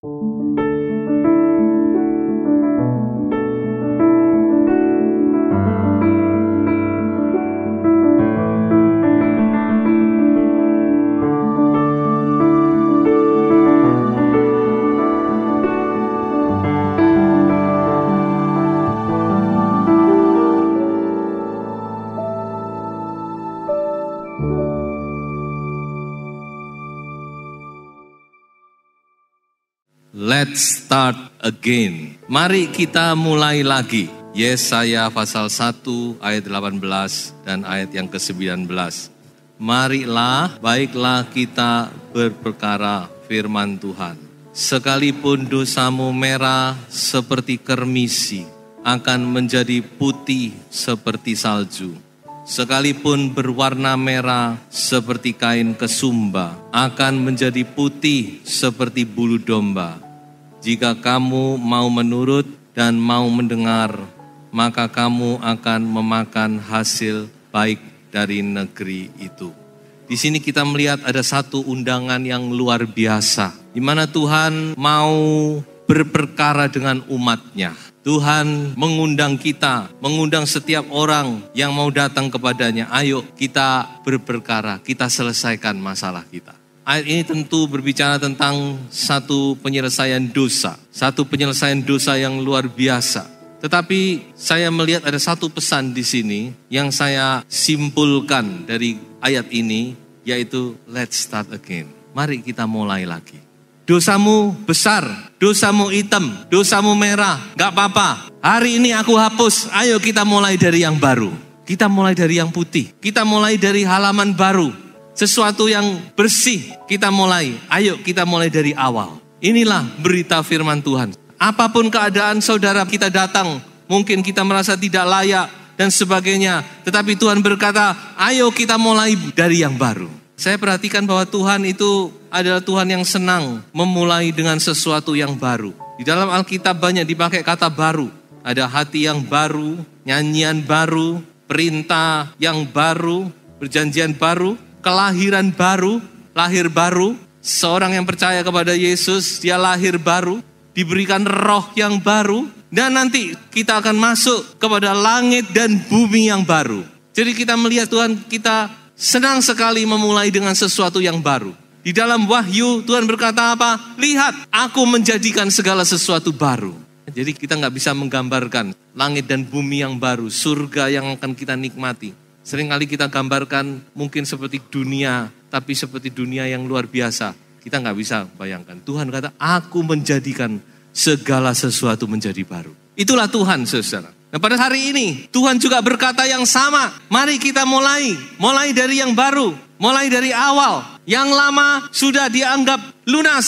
Thank you. start again. Mari kita mulai lagi. Yesaya pasal 1 ayat 18 dan ayat yang ke-19. Marilah baiklah kita berperkara firman Tuhan. Sekalipun dosamu merah seperti kermisi, akan menjadi putih seperti salju. Sekalipun berwarna merah seperti kain kesumba, akan menjadi putih seperti bulu domba jika kamu mau menurut dan mau mendengar, maka kamu akan memakan hasil baik dari negeri itu. Di sini kita melihat ada satu undangan yang luar biasa, di mana Tuhan mau berperkara dengan umatnya. Tuhan mengundang kita, mengundang setiap orang yang mau datang kepadanya. Ayo kita berperkara, kita selesaikan masalah kita. Ayat ini tentu berbicara tentang satu penyelesaian dosa, satu penyelesaian dosa yang luar biasa. Tetapi saya melihat ada satu pesan di sini yang saya simpulkan dari ayat ini yaitu let's start again. Mari kita mulai lagi. Dosamu besar, dosamu hitam, dosamu merah, gak apa-apa. Hari ini aku hapus, ayo kita mulai dari yang baru. Kita mulai dari yang putih, kita mulai dari halaman baru sesuatu yang bersih kita mulai. Ayo kita mulai dari awal. Inilah berita firman Tuhan. Apapun keadaan saudara kita datang, mungkin kita merasa tidak layak dan sebagainya. Tetapi Tuhan berkata, ayo kita mulai dari yang baru. Saya perhatikan bahwa Tuhan itu adalah Tuhan yang senang memulai dengan sesuatu yang baru. Di dalam Alkitab banyak dipakai kata baru. Ada hati yang baru, nyanyian baru, perintah yang baru, perjanjian baru kelahiran baru, lahir baru. Seorang yang percaya kepada Yesus, dia lahir baru, diberikan roh yang baru, dan nanti kita akan masuk kepada langit dan bumi yang baru. Jadi kita melihat Tuhan kita senang sekali memulai dengan sesuatu yang baru. Di dalam wahyu Tuhan berkata apa? Lihat, aku menjadikan segala sesuatu baru. Jadi kita nggak bisa menggambarkan langit dan bumi yang baru, surga yang akan kita nikmati. Seringkali kita gambarkan mungkin seperti dunia, tapi seperti dunia yang luar biasa. Kita nggak bisa bayangkan. Tuhan kata, aku menjadikan segala sesuatu menjadi baru. Itulah Tuhan, saudara. Nah pada hari ini, Tuhan juga berkata yang sama. Mari kita mulai, mulai dari yang baru, mulai dari awal. Yang lama sudah dianggap lunas.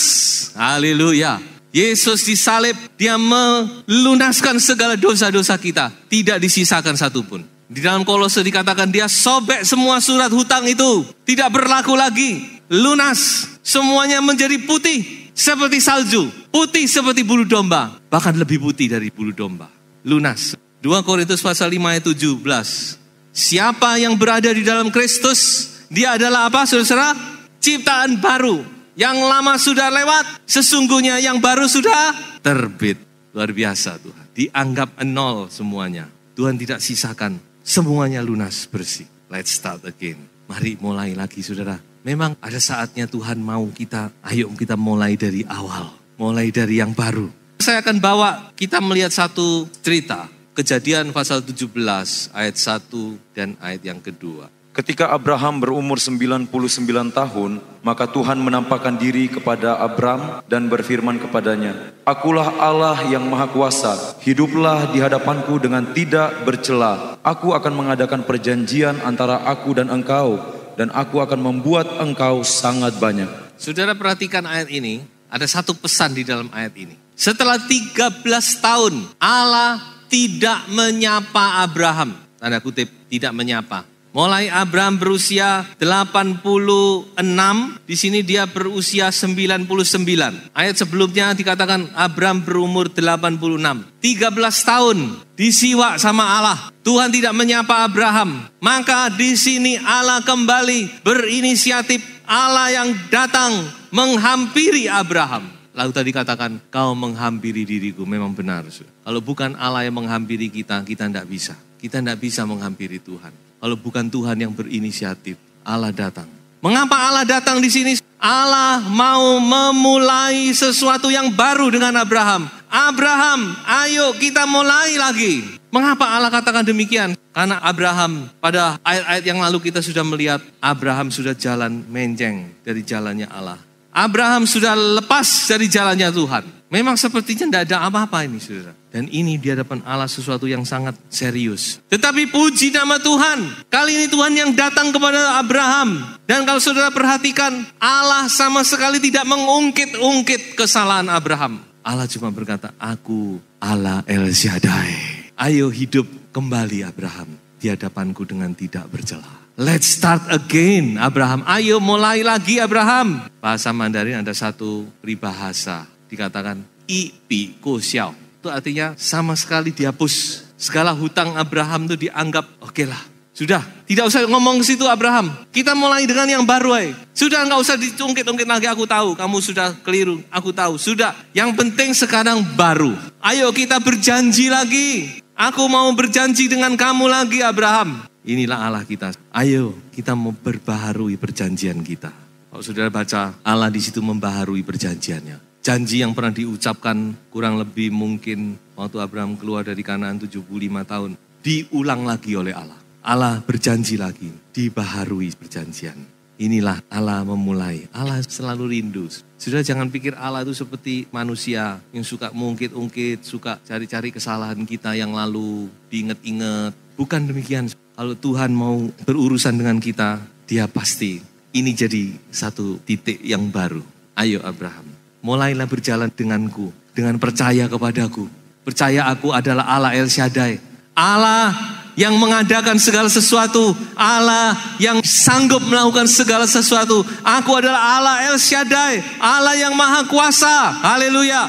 Haleluya. Yesus disalib, dia melunaskan segala dosa-dosa kita. Tidak disisakan satupun. Di dalam kolose dikatakan dia sobek semua surat hutang itu. Tidak berlaku lagi. Lunas. Semuanya menjadi putih. Seperti salju. Putih seperti bulu domba. Bahkan lebih putih dari bulu domba. Lunas. 2 Korintus pasal 5 ayat 17. Siapa yang berada di dalam Kristus. Dia adalah apa saudara? Ciptaan baru. Yang lama sudah lewat. Sesungguhnya yang baru sudah terbit. Luar biasa Tuhan. Dianggap nol semuanya. Tuhan tidak sisakan Semuanya lunas bersih. Let's start again. Mari mulai lagi saudara. Memang ada saatnya Tuhan mau kita, ayo kita mulai dari awal. Mulai dari yang baru. Saya akan bawa kita melihat satu cerita. Kejadian pasal 17 ayat 1 dan ayat yang kedua. Ketika Abraham berumur 99 tahun, maka Tuhan menampakkan diri kepada Abram dan berfirman kepadanya, Akulah Allah yang Maha Kuasa, hiduplah di hadapanku dengan tidak bercela. Aku akan mengadakan perjanjian antara aku dan engkau, dan aku akan membuat engkau sangat banyak. Saudara perhatikan ayat ini, ada satu pesan di dalam ayat ini. Setelah 13 tahun, Allah tidak menyapa Abraham. Tanda kutip, tidak menyapa Mulai Abraham berusia 86, di sini dia berusia 99. Ayat sebelumnya dikatakan Abraham berumur 86. 13 tahun disiwa sama Allah. Tuhan tidak menyapa Abraham. Maka di sini Allah kembali berinisiatif Allah yang datang menghampiri Abraham. Lalu tadi katakan, kau menghampiri diriku. Memang benar. Kalau bukan Allah yang menghampiri kita, kita tidak bisa. Kita tidak bisa menghampiri Tuhan. Kalau bukan Tuhan yang berinisiatif, Allah datang. Mengapa Allah datang di sini? Allah mau memulai sesuatu yang baru dengan Abraham. Abraham, ayo kita mulai lagi. Mengapa Allah katakan demikian? Karena Abraham, pada ayat-ayat yang lalu kita sudah melihat Abraham sudah jalan menjeng dari jalannya Allah. Abraham sudah lepas dari jalannya Tuhan. Memang sepertinya tidak ada apa-apa ini saudara. Dan ini di hadapan Allah sesuatu yang sangat serius. Tetapi puji nama Tuhan. Kali ini Tuhan yang datang kepada Abraham. Dan kalau saudara perhatikan, Allah sama sekali tidak mengungkit-ungkit kesalahan Abraham. Allah cuma berkata, aku Allah El Shaddai. Ayo hidup kembali Abraham di hadapanku dengan tidak bercelah. Let's start again, Abraham. Ayo mulai lagi, Abraham. Bahasa Mandarin ada satu peribahasa dikatakan ipi kosyau. Itu artinya sama sekali dihapus. Segala hutang Abraham itu dianggap oke okay lah. Sudah, tidak usah ngomong ke situ Abraham. Kita mulai dengan yang baru. Ay. Sudah nggak usah dicungkit-ungkit lagi. Aku tahu kamu sudah keliru. Aku tahu. Sudah. Yang penting sekarang baru. Ayo kita berjanji lagi. Aku mau berjanji dengan kamu lagi Abraham. Inilah Allah kita. Ayo kita mau berbaharui perjanjian kita. Kalau saudara baca Allah di situ membaharui perjanjiannya janji yang pernah diucapkan kurang lebih mungkin waktu Abraham keluar dari Kanaan 75 tahun diulang lagi oleh Allah. Allah berjanji lagi, dibaharui perjanjian. Inilah Allah memulai. Allah selalu rindu. Sudah jangan pikir Allah itu seperti manusia yang suka mungkit ungkit suka cari-cari kesalahan kita yang lalu, diingat-ingat. Bukan demikian. Kalau Tuhan mau berurusan dengan kita, dia pasti ini jadi satu titik yang baru. Ayo Abraham, mulailah berjalan denganku, dengan percaya kepadaku. Percaya aku adalah Allah El Shaddai. Allah yang mengadakan segala sesuatu. Allah yang sanggup melakukan segala sesuatu. Aku adalah Allah El Shaddai. Allah yang maha kuasa. Haleluya.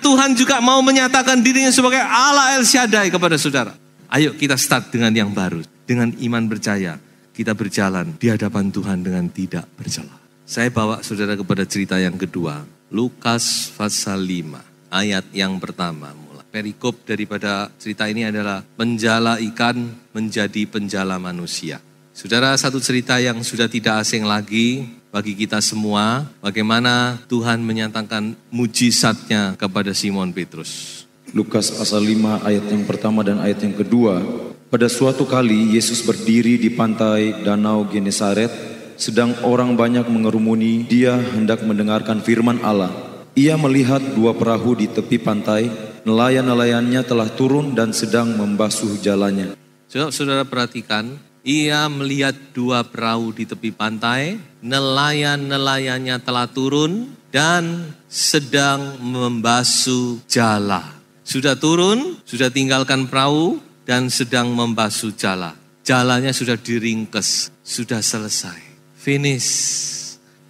Tuhan juga mau menyatakan dirinya sebagai Allah El Shaddai kepada saudara. Ayo kita start dengan yang baru. Dengan iman percaya. Kita berjalan di hadapan Tuhan dengan tidak berjalan. Saya bawa saudara kepada cerita yang kedua Lukas pasal 5 ayat yang pertama mulai. Perikop daripada cerita ini adalah menjala ikan menjadi penjala manusia. Saudara, satu cerita yang sudah tidak asing lagi bagi kita semua, bagaimana Tuhan menyatakan mujizatnya kepada Simon Petrus. Lukas pasal 5 ayat yang pertama dan ayat yang kedua. Pada suatu kali Yesus berdiri di pantai Danau Genesaret sedang orang banyak mengerumuni, dia hendak mendengarkan firman Allah. Ia melihat dua perahu di tepi pantai, nelayan-nelayannya telah turun dan sedang membasuh jalannya. Saudara perhatikan, ia melihat dua perahu di tepi pantai, nelayan-nelayannya telah turun dan sedang membasuh jala. Sudah turun, sudah tinggalkan perahu dan sedang membasuh jala. Jalannya sudah diringkes, sudah selesai finish.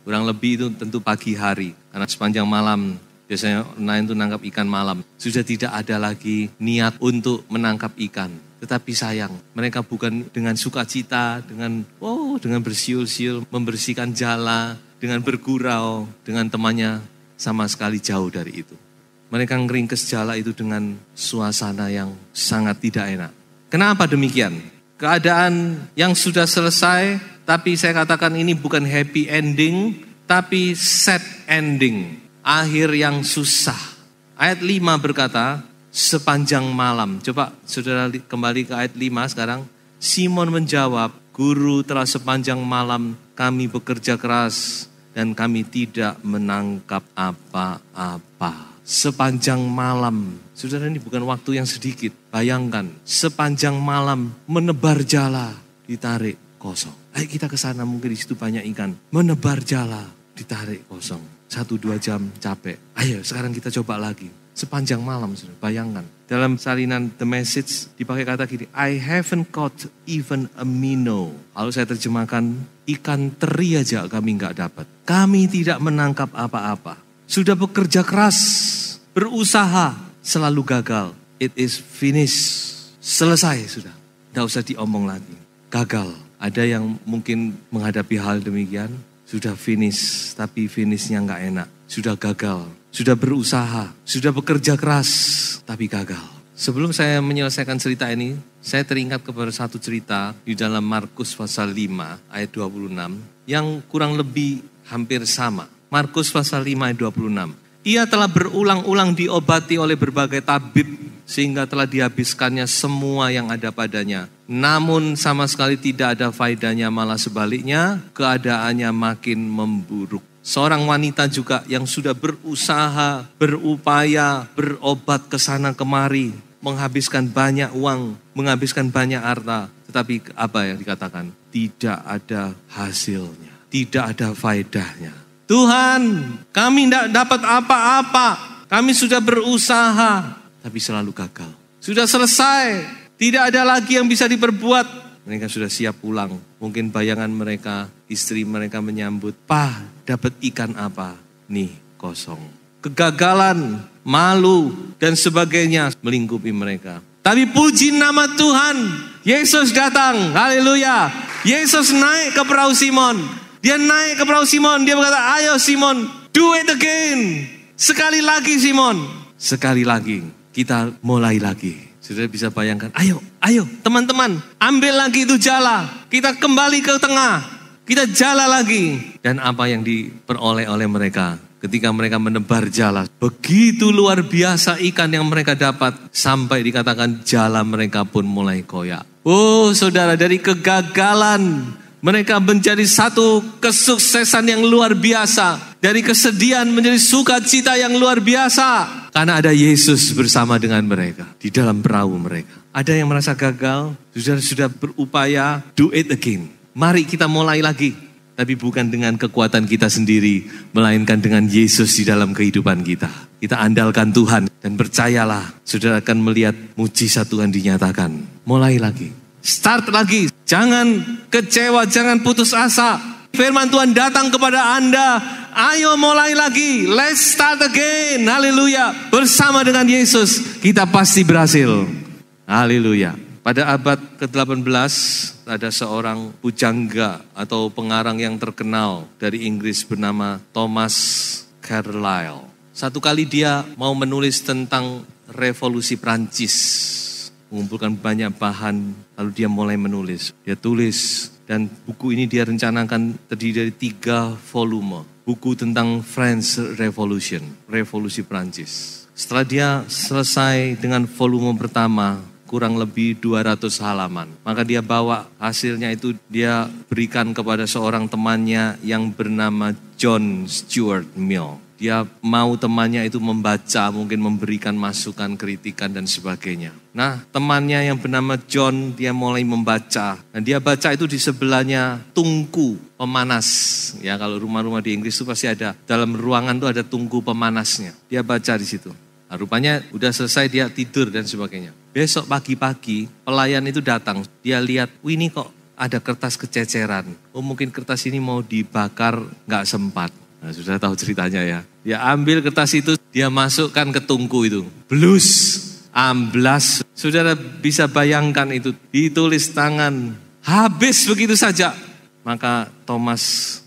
Kurang lebih itu tentu pagi hari. Karena sepanjang malam biasanya nelayan itu nangkap ikan malam. Sudah tidak ada lagi niat untuk menangkap ikan. Tetapi sayang, mereka bukan dengan sukacita, dengan oh, dengan bersiul-siul, membersihkan jala, dengan bergurau, dengan temannya sama sekali jauh dari itu. Mereka ngeringkes jala itu dengan suasana yang sangat tidak enak. Kenapa demikian? Keadaan yang sudah selesai tapi saya katakan ini bukan happy ending, tapi sad ending. Akhir yang susah. Ayat 5 berkata, sepanjang malam. Coba saudara kembali ke ayat 5 sekarang. Simon menjawab, guru telah sepanjang malam kami bekerja keras dan kami tidak menangkap apa-apa. Sepanjang malam, saudara ini bukan waktu yang sedikit. Bayangkan, sepanjang malam menebar jala, ditarik kosong. Ayo kita ke sana mungkin di situ banyak ikan. Menebar jala, ditarik kosong. Satu dua jam capek. Ayo sekarang kita coba lagi. Sepanjang malam sudah, bayangkan. Dalam salinan The Message dipakai kata gini, I haven't caught even a minnow. Lalu saya terjemahkan, ikan teri aja kami nggak dapat. Kami tidak menangkap apa-apa. Sudah bekerja keras, berusaha, selalu gagal. It is finished. Selesai sudah. Tidak usah diomong lagi. Gagal ada yang mungkin menghadapi hal demikian, sudah finish, tapi finishnya nggak enak. Sudah gagal, sudah berusaha, sudah bekerja keras, tapi gagal. Sebelum saya menyelesaikan cerita ini, saya teringat kepada satu cerita di dalam Markus pasal 5 ayat 26 yang kurang lebih hampir sama. Markus pasal 5 ayat 26. Ia telah berulang-ulang diobati oleh berbagai tabib sehingga telah dihabiskannya semua yang ada padanya. Namun sama sekali tidak ada faedahnya, malah sebaliknya keadaannya makin memburuk. Seorang wanita juga yang sudah berusaha, berupaya, berobat ke sana kemari, menghabiskan banyak uang, menghabiskan banyak harta, tetapi apa yang dikatakan? Tidak ada hasilnya, tidak ada faedahnya. Tuhan, kami tidak dapat apa-apa. Kami sudah berusaha, tapi selalu gagal. Sudah selesai, tidak ada lagi yang bisa diperbuat. Mereka sudah siap pulang. Mungkin bayangan mereka, istri mereka menyambut, "Pah, dapat ikan apa?" Nih, kosong. Kegagalan, malu, dan sebagainya melingkupi mereka. Tapi puji nama Tuhan, Yesus datang. Haleluya. Yesus naik ke perahu Simon. Dia naik ke perahu Simon, dia berkata, "Ayo Simon, do it again." Sekali lagi Simon, sekali lagi kita mulai lagi. Sudah bisa bayangkan, ayo, ayo teman-teman, ambil lagi itu jala. Kita kembali ke tengah, kita jala lagi. Dan apa yang diperoleh oleh mereka ketika mereka menebar jala. Begitu luar biasa ikan yang mereka dapat sampai dikatakan jala mereka pun mulai koyak. Oh saudara, dari kegagalan mereka menjadi satu kesuksesan yang luar biasa dari kesedihan menjadi sukacita yang luar biasa karena ada Yesus bersama dengan mereka di dalam perahu mereka. Ada yang merasa gagal, sudah sudah berupaya do it again. Mari kita mulai lagi, tapi bukan dengan kekuatan kita sendiri, melainkan dengan Yesus di dalam kehidupan kita. Kita andalkan Tuhan dan percayalah, sudah akan melihat mujizat Tuhan dinyatakan. Mulai lagi, start lagi, jangan kecewa, jangan putus asa, Firman Tuhan datang kepada Anda. Ayo mulai lagi. Let's start again. Haleluya. Bersama dengan Yesus kita pasti berhasil. Haleluya. Pada abad ke-18 ada seorang pujangga atau pengarang yang terkenal dari Inggris bernama Thomas Carlyle. Satu kali dia mau menulis tentang revolusi Prancis mengumpulkan banyak bahan, lalu dia mulai menulis. Dia tulis dan buku ini dia rencanakan terdiri dari tiga volume. Buku tentang French Revolution, revolusi Prancis. Setelah dia selesai dengan volume pertama, kurang lebih 200 halaman. Maka dia bawa hasilnya itu dia berikan kepada seorang temannya yang bernama John Stuart Mill. Dia mau temannya itu membaca, mungkin memberikan masukan, kritikan, dan sebagainya. Nah, temannya yang bernama John, dia mulai membaca. Dan dia baca itu di sebelahnya tungku pemanas. Ya, kalau rumah-rumah di Inggris itu pasti ada, dalam ruangan itu ada tungku pemanasnya. Dia baca di situ. Nah, rupanya udah selesai dia tidur dan sebagainya. Besok pagi-pagi pelayan itu datang. Dia lihat, wih ini kok ada kertas kececeran. Oh mungkin kertas ini mau dibakar nggak sempat. Nah, sudah tahu ceritanya ya. Ya ambil kertas itu, dia masukkan ke tungku itu. Blus, amblas. Saudara bisa bayangkan itu ditulis tangan. Habis begitu saja. Maka Thomas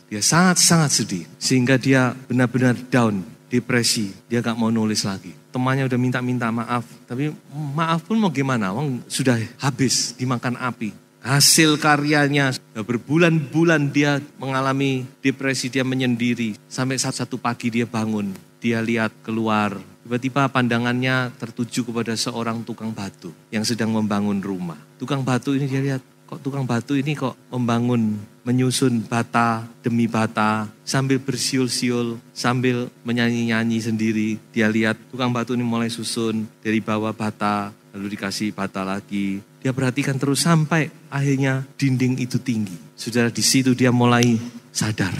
dia sangat-sangat sedih. Sehingga dia benar-benar down, depresi. Dia gak mau nulis lagi. Temannya udah minta-minta maaf. Tapi maaf pun mau gimana, wong sudah habis dimakan api hasil karyanya. Berbulan-bulan dia mengalami depresi, dia menyendiri. Sampai saat satu pagi dia bangun, dia lihat keluar. Tiba-tiba pandangannya tertuju kepada seorang tukang batu yang sedang membangun rumah. Tukang batu ini dia lihat, kok tukang batu ini kok membangun, menyusun bata demi bata sambil bersiul-siul, sambil menyanyi-nyanyi sendiri. Dia lihat tukang batu ini mulai susun dari bawah bata, lalu dikasih bata lagi, dia perhatikan terus sampai akhirnya dinding itu tinggi. Saudara di situ dia mulai sadar.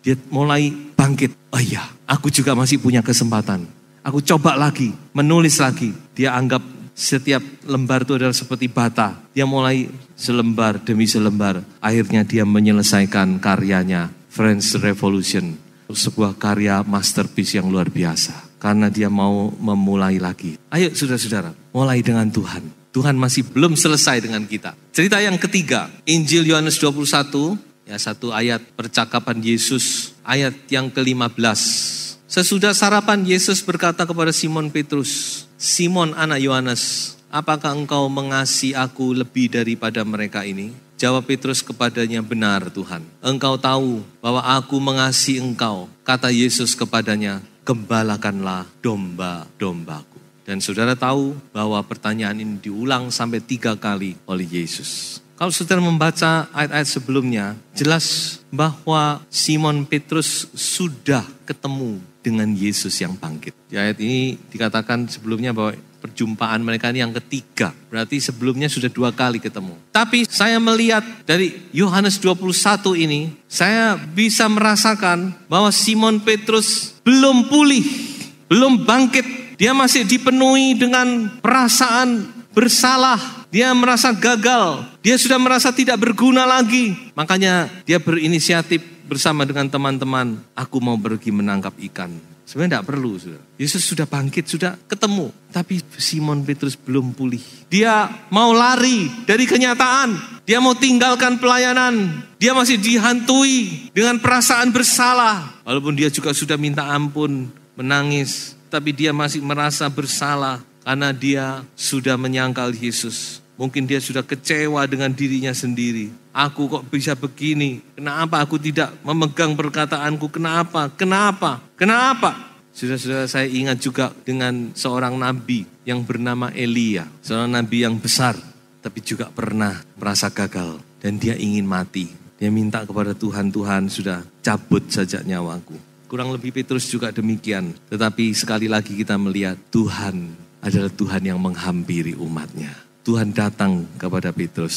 Dia mulai bangkit. Oh iya, aku juga masih punya kesempatan. Aku coba lagi, menulis lagi. Dia anggap setiap lembar itu adalah seperti bata. Dia mulai selembar demi selembar. Akhirnya dia menyelesaikan karyanya French Revolution. Sebuah karya masterpiece yang luar biasa. Karena dia mau memulai lagi. Ayo saudara-saudara, mulai dengan Tuhan Tuhan masih belum selesai dengan kita. Cerita yang ketiga, Injil Yohanes 21, ya satu ayat percakapan Yesus, ayat yang ke-15. Sesudah sarapan Yesus berkata kepada Simon Petrus, Simon anak Yohanes, apakah engkau mengasihi aku lebih daripada mereka ini? Jawab Petrus kepadanya, benar Tuhan. Engkau tahu bahwa aku mengasihi engkau. Kata Yesus kepadanya, gembalakanlah domba-domba. Dan saudara tahu bahwa pertanyaan ini diulang sampai tiga kali oleh Yesus. Kalau saudara membaca ayat-ayat sebelumnya, jelas bahwa Simon Petrus sudah ketemu dengan Yesus yang bangkit. Di ayat ini dikatakan sebelumnya bahwa perjumpaan mereka ini yang ketiga. Berarti sebelumnya sudah dua kali ketemu. Tapi saya melihat dari Yohanes 21 ini, saya bisa merasakan bahwa Simon Petrus belum pulih, belum bangkit dia masih dipenuhi dengan perasaan bersalah. Dia merasa gagal. Dia sudah merasa tidak berguna lagi. Makanya dia berinisiatif bersama dengan teman-teman. Aku mau pergi menangkap ikan. Sebenarnya tidak perlu. Sudah. Yesus sudah bangkit, sudah ketemu. Tapi Simon Petrus belum pulih. Dia mau lari dari kenyataan. Dia mau tinggalkan pelayanan. Dia masih dihantui dengan perasaan bersalah. Walaupun dia juga sudah minta ampun, menangis tapi dia masih merasa bersalah karena dia sudah menyangkal Yesus. Mungkin dia sudah kecewa dengan dirinya sendiri. Aku kok bisa begini? Kenapa aku tidak memegang perkataanku? Kenapa? Kenapa? Kenapa? Sudah-sudah saya ingat juga dengan seorang nabi yang bernama Elia. Seorang nabi yang besar tapi juga pernah merasa gagal. Dan dia ingin mati. Dia minta kepada Tuhan, Tuhan sudah cabut saja nyawaku. Kurang lebih Petrus juga demikian. Tetapi sekali lagi kita melihat Tuhan adalah Tuhan yang menghampiri umatnya. Tuhan datang kepada Petrus.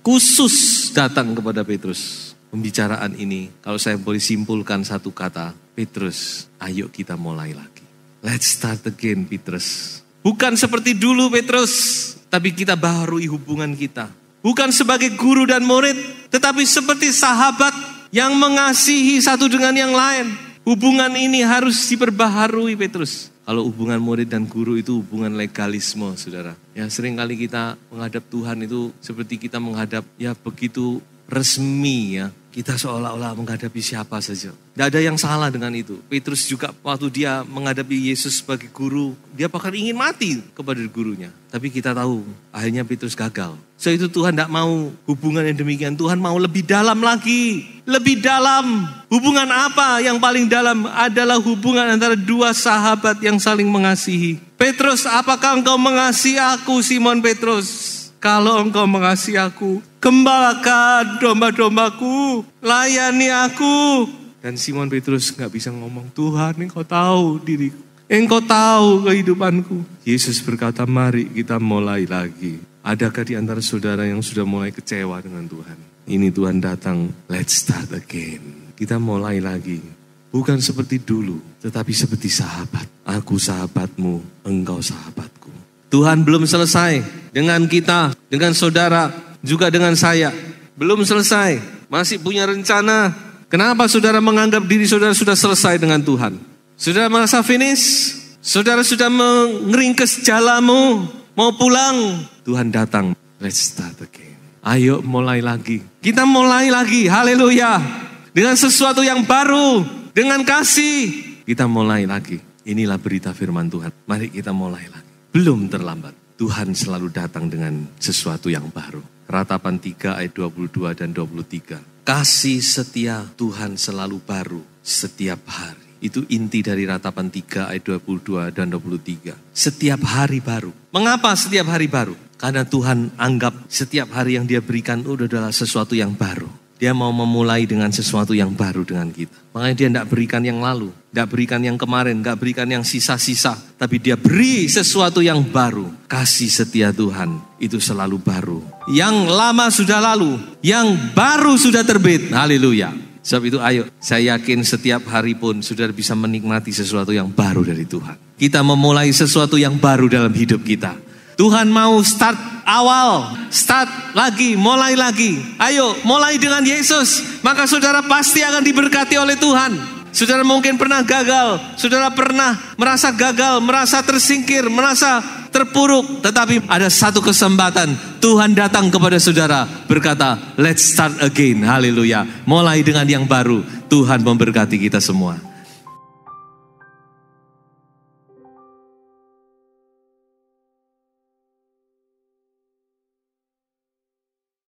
Khusus datang kepada Petrus. Pembicaraan ini kalau saya boleh simpulkan satu kata. Petrus, ayo kita mulai lagi. Let's start again Petrus. Bukan seperti dulu Petrus. Tapi kita baharui hubungan kita. Bukan sebagai guru dan murid. Tetapi seperti sahabat yang mengasihi satu dengan yang lain. Hubungan ini harus diperbaharui Petrus. Kalau hubungan murid dan guru itu hubungan legalisme, saudara. Ya sering kali kita menghadap Tuhan itu seperti kita menghadap ya begitu resmi ya kita seolah-olah menghadapi siapa saja. Tidak ada yang salah dengan itu. Petrus juga waktu dia menghadapi Yesus sebagai guru, dia bahkan ingin mati kepada gurunya. Tapi kita tahu akhirnya Petrus gagal. So itu Tuhan tidak mau hubungan yang demikian. Tuhan mau lebih dalam lagi. Lebih dalam. Hubungan apa yang paling dalam adalah hubungan antara dua sahabat yang saling mengasihi. Petrus apakah engkau mengasihi aku Simon Petrus? Kalau engkau mengasihi aku, gembalakan domba-dombaku, layani aku. Dan Simon Petrus nggak bisa ngomong, Tuhan engkau tahu diriku. Engkau tahu kehidupanku. Yesus berkata, mari kita mulai lagi. Adakah di antara saudara yang sudah mulai kecewa dengan Tuhan? Ini Tuhan datang, let's start again. Kita mulai lagi. Bukan seperti dulu, tetapi seperti sahabat. Aku sahabatmu, engkau sahabat. Tuhan belum selesai dengan kita, dengan saudara, juga dengan saya. Belum selesai, masih punya rencana. Kenapa saudara menganggap diri saudara sudah selesai dengan Tuhan? Saudara merasa finish? Saudara sudah mengeringkes jalamu, mau pulang. Tuhan datang, Let's start again. Ayo mulai lagi. Kita mulai lagi, haleluya. Dengan sesuatu yang baru, dengan kasih. Kita mulai lagi. Inilah berita firman Tuhan. Mari kita mulai lagi belum terlambat. Tuhan selalu datang dengan sesuatu yang baru. Ratapan 3 ayat 22 dan 23. Kasih setia Tuhan selalu baru setiap hari. Itu inti dari ratapan 3 ayat 22 dan 23. Setiap hari baru. Mengapa setiap hari baru? Karena Tuhan anggap setiap hari yang dia berikan udah adalah sesuatu yang baru. Dia mau memulai dengan sesuatu yang baru dengan kita. Makanya dia tidak berikan yang lalu, tidak berikan yang kemarin, tidak berikan yang sisa-sisa. Tapi dia beri sesuatu yang baru. Kasih setia Tuhan itu selalu baru. Yang lama sudah lalu, yang baru sudah terbit. Haleluya. Sebab itu ayo, saya yakin setiap hari pun sudah bisa menikmati sesuatu yang baru dari Tuhan. Kita memulai sesuatu yang baru dalam hidup kita. Tuhan mau start awal, start lagi, mulai lagi. Ayo, mulai dengan Yesus, maka saudara pasti akan diberkati oleh Tuhan. Saudara mungkin pernah gagal, saudara pernah merasa gagal, merasa tersingkir, merasa terpuruk, tetapi ada satu kesempatan Tuhan datang kepada saudara berkata, "Let's start again." Haleluya. Mulai dengan yang baru. Tuhan memberkati kita semua.